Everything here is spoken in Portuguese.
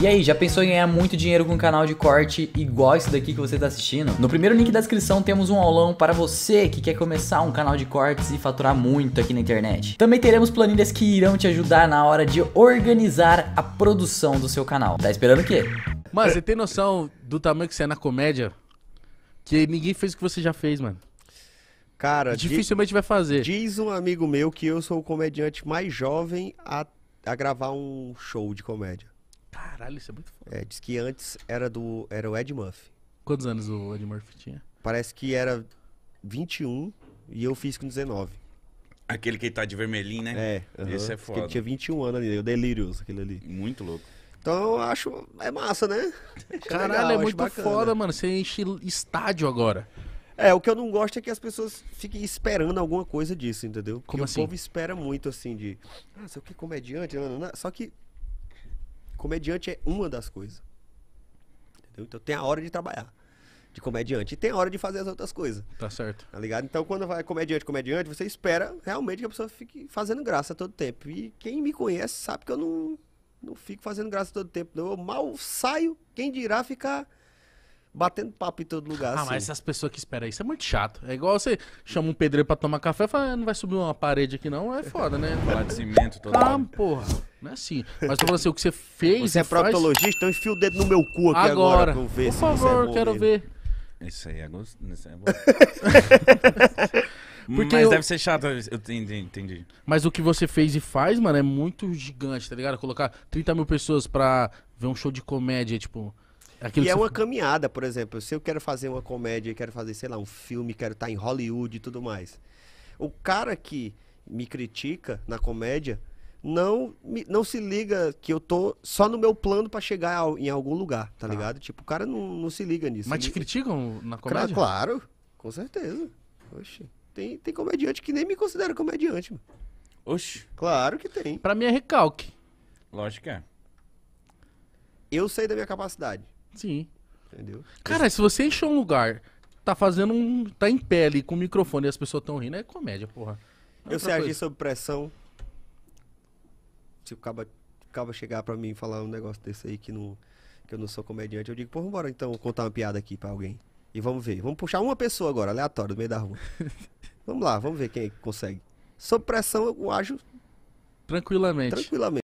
E aí, já pensou em ganhar muito dinheiro com um canal de corte igual esse daqui que você está assistindo? No primeiro link da descrição temos um aulão para você que quer começar um canal de cortes e faturar muito aqui na internet. Também teremos planilhas que irão te ajudar na hora de organizar a produção do seu canal. Tá esperando o quê? Mas você tem noção do tamanho que você é na comédia? Que ninguém fez o que você já fez, mano. Cara, dificilmente diz, vai fazer. Diz um amigo meu que eu sou o comediante mais jovem a, a gravar um show de comédia. Caralho, isso é muito foda. É, diz que antes era do era o Ed Murphy. Quantos anos o Ed Murphy tinha? Parece que era 21 e eu fiz com 19. Aquele que tá de vermelhinho, né? É. Esse é foda. Ele tinha 21 anos ali, o Delirious, aquele ali. Muito louco. Então eu acho. É massa, né? Caralho, legal, é muito bacana. foda, mano. Você enche estádio agora. É, o que eu não gosto é que as pessoas fiquem esperando alguma coisa disso, entendeu? Porque Como assim? o povo espera muito, assim, de. Ah, sei o que, comediante. Não, não, não. Só que comediante é uma das coisas. Entendeu? Então tem a hora de trabalhar de comediante. E tem a hora de fazer as outras coisas. Tá certo. Tá ligado? Então, quando vai comediante, comediante, você espera realmente que a pessoa fique fazendo graça todo tempo. E quem me conhece sabe que eu não, não fico fazendo graça todo tempo. Não. Eu mal saio, quem dirá ficar batendo papo em todo lugar. Ah, assim. mas essas pessoas que esperam isso é muito chato. É igual você chama um pedreiro pra tomar café e fala, ah, não vai subir uma parede aqui não, é foda, né? Falar de cimento toda ah, porra. Não é assim. Mas tô falando assim, o que você fez. Você é proctologista, então enfia o dedo no meu cu aqui agora. agora pra ver Por é favor, isso é quero mesmo. ver. Isso aí é gostoso. É Porque Mas eu... deve ser chato, eu entendi, entendi. Mas o que você fez e faz, mano, é muito gigante, tá ligado? Colocar 30 mil pessoas pra ver um show de comédia, tipo. É aquilo e é você... uma caminhada, por exemplo. Se eu quero fazer uma comédia, quero fazer, sei lá, um filme, quero estar em Hollywood e tudo mais. O cara que me critica na comédia, não, não se liga que eu tô só no meu plano para chegar em algum lugar, tá, tá, ligado? Tipo, o cara não, não se liga nisso. Mas te criticam na comédia? Claro, com certeza. Oxi. Tem, tem comediante que nem me considera comediante, mano. Oxi. Claro que tem. Pra mim é recalque. Lógico que é. Eu sei da minha capacidade. Sim. Entendeu? Cara, se você encheu um lugar, tá fazendo um. tá em pele com o microfone e as pessoas tão rindo, é comédia, porra. É eu sei agir sob pressão se o Caba, Caba chegar pra mim e falar um negócio desse aí que, não, que eu não sou comediante, eu digo, pô, vambora então contar uma piada aqui pra alguém. E vamos ver. Vamos puxar uma pessoa agora, aleatório do meio da rua. vamos lá, vamos ver quem consegue. Sob pressão, eu ajo. Tranquilamente. Tranquilamente.